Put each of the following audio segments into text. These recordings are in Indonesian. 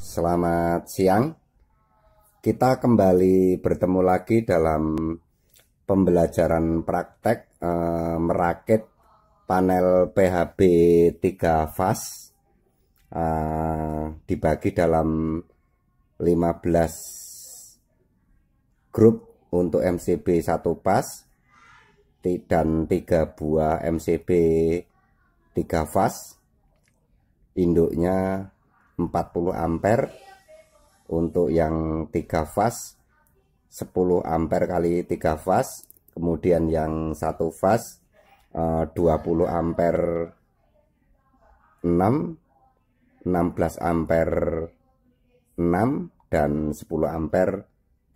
Selamat siang. Kita kembali bertemu lagi dalam pembelajaran praktek e, merakit panel PHB 3 fas e, eh, dibagi dalam 15 grup untuk MCB 1 pas dan 3 buah MCB 3 fas induknya 40 ampere untuk yang 3 fas 10 ampere kali 3 fas kemudian yang 1 fas 20 eh, ampere 6 16 ampere 6 dan 10 ampere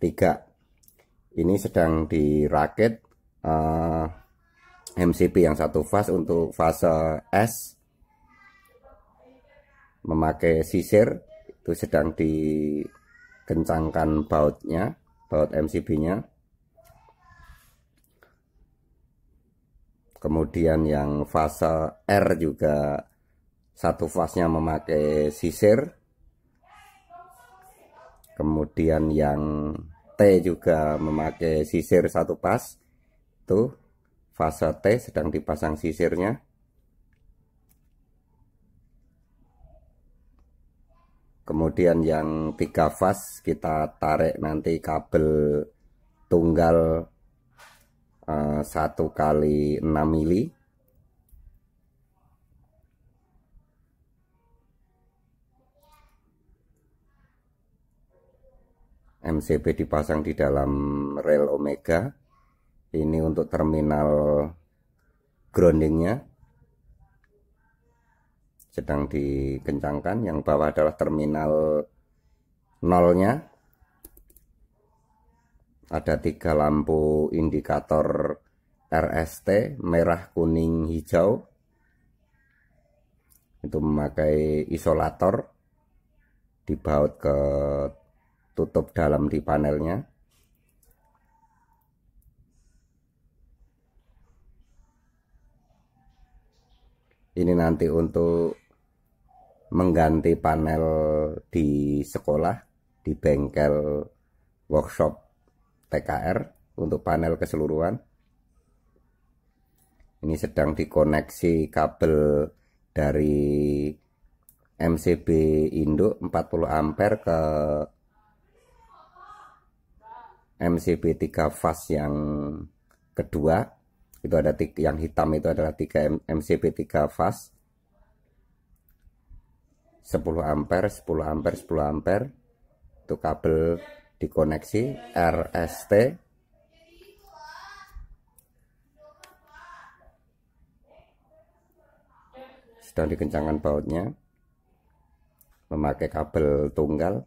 3 ini sedang dirakit uh, eh, MCB yang satu fase untuk fase S memakai sisir itu sedang dikencangkan bautnya baut MCB nya kemudian yang fase R juga satu fasnya memakai sisir kemudian yang T juga memakai sisir satu pas itu fase T sedang dipasang sisirnya kemudian yang tiga fas kita tarik nanti kabel tunggal eh, satu kali 6 mili MCB dipasang di dalam rel Omega ini untuk terminal groundingnya sedang dikencangkan yang bawah adalah terminal nolnya ada tiga lampu indikator RST merah kuning hijau itu memakai isolator dibaut ke tutup dalam di panelnya ini nanti untuk mengganti panel di sekolah di bengkel workshop TKR untuk panel keseluruhan. Ini sedang dikoneksi kabel dari MCB induk 40 ampere ke MCB 3 fast yang kedua. Itu ada yang hitam itu adalah 3 MCB 3 fast 10 ampere 10 ampere 10 ampere itu kabel dikoneksi RST sedang dikencangkan bautnya memakai kabel tunggal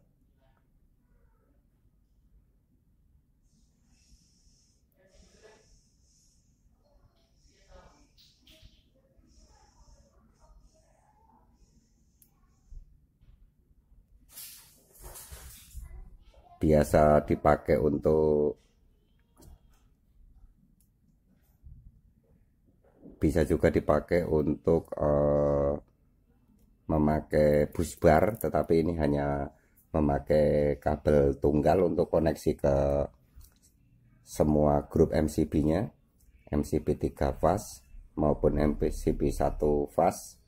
biasa dipakai untuk bisa juga dipakai untuk uh, memakai bus bar tetapi ini hanya memakai kabel tunggal untuk koneksi ke semua grup MCB nya MCB 3 fast maupun MCB 1 fast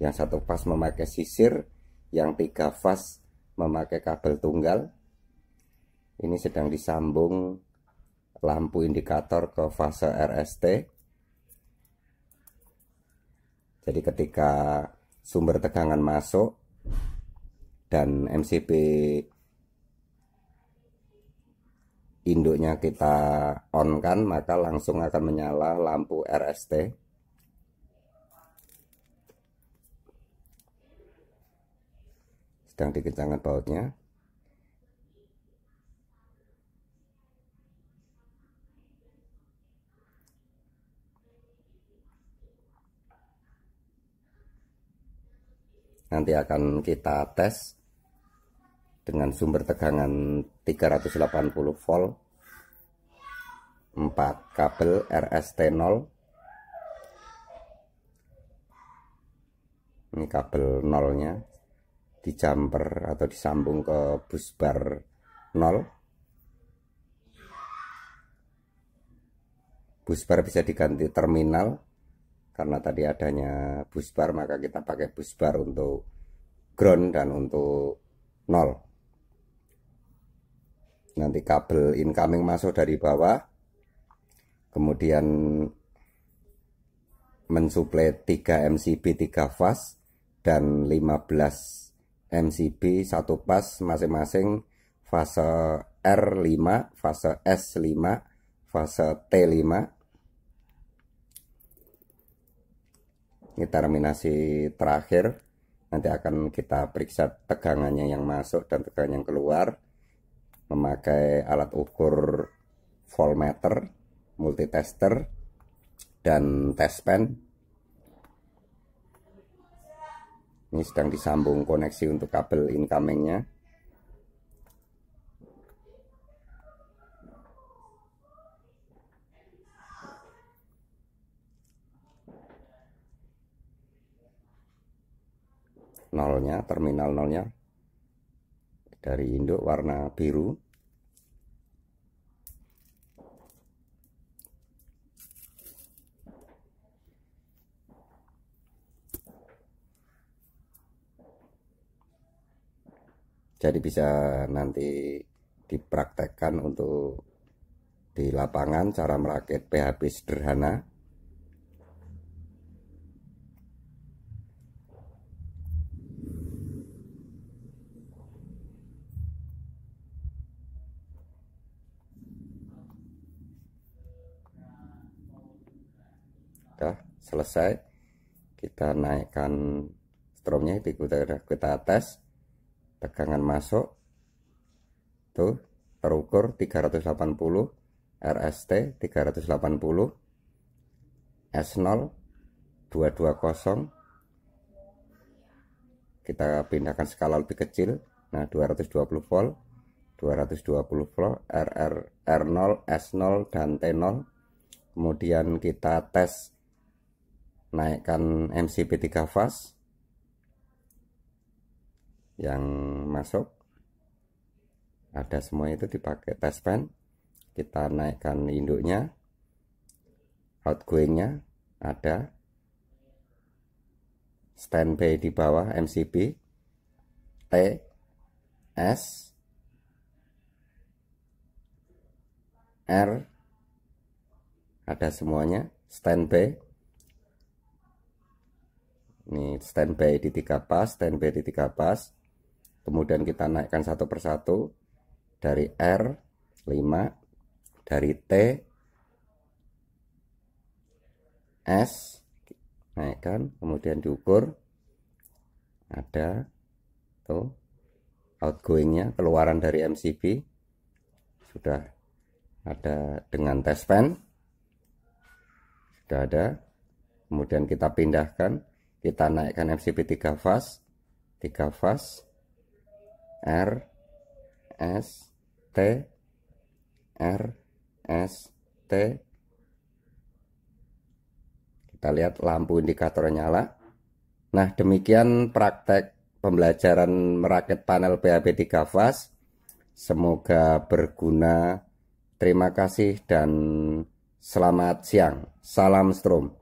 yang satu fast memakai sisir yang tiga fast memakai kabel tunggal ini sedang disambung lampu indikator ke fase RST jadi ketika sumber tegangan masuk dan MCB induknya kita on kan maka langsung akan menyala lampu RST sedang dikencangkan bautnya nanti akan kita tes dengan sumber tegangan 380 volt 4 kabel RST0 ini kabel nolnya jumper atau disambung ke bus bar 0 busbar bisa diganti terminal karena tadi adanya bus bar maka kita pakai bus bar untuk ground dan untuk nol nanti kabel incoming masuk dari bawah kemudian mensuplai 3 MCB 3 fast dan 15 MCB 1 pas masing-masing fase R5, fase S5, fase T5 ini terminasi terakhir nanti akan kita periksa tegangannya yang masuk dan tegangan yang keluar memakai alat ukur voltmeter, multitester dan test pen. Ini sedang disambung koneksi untuk kabel incomingnya. nolnya terminal nolnya dari induk warna biru jadi bisa nanti dipraktekkan untuk di lapangan cara merakit PHP sederhana selesai kita naikkan stromnya kita, kita tes tegangan masuk tuh terukur 380 RST 380 S0 220 kita pindahkan skala lebih kecil nah 220 volt 220 volt RR R0 S0 dan T0 kemudian kita tes naikkan MCP 3 fast yang masuk ada semua itu dipakai test pen kita naikkan induknya outgoingnya ada standby di bawah MCB T S R ada semuanya standby ini standby di tiga pas standby di tiga pas kemudian kita naikkan satu persatu dari R 5 dari T S naikkan kemudian diukur ada tuh outgoingnya keluaran dari MCB sudah ada dengan test pen sudah ada kemudian kita pindahkan kita naikkan MCP 3 fast 3 fast R S T R S T kita lihat lampu indikator nyala nah demikian praktek pembelajaran merakit panel BAB 3 fast semoga berguna terima kasih dan selamat siang salam strom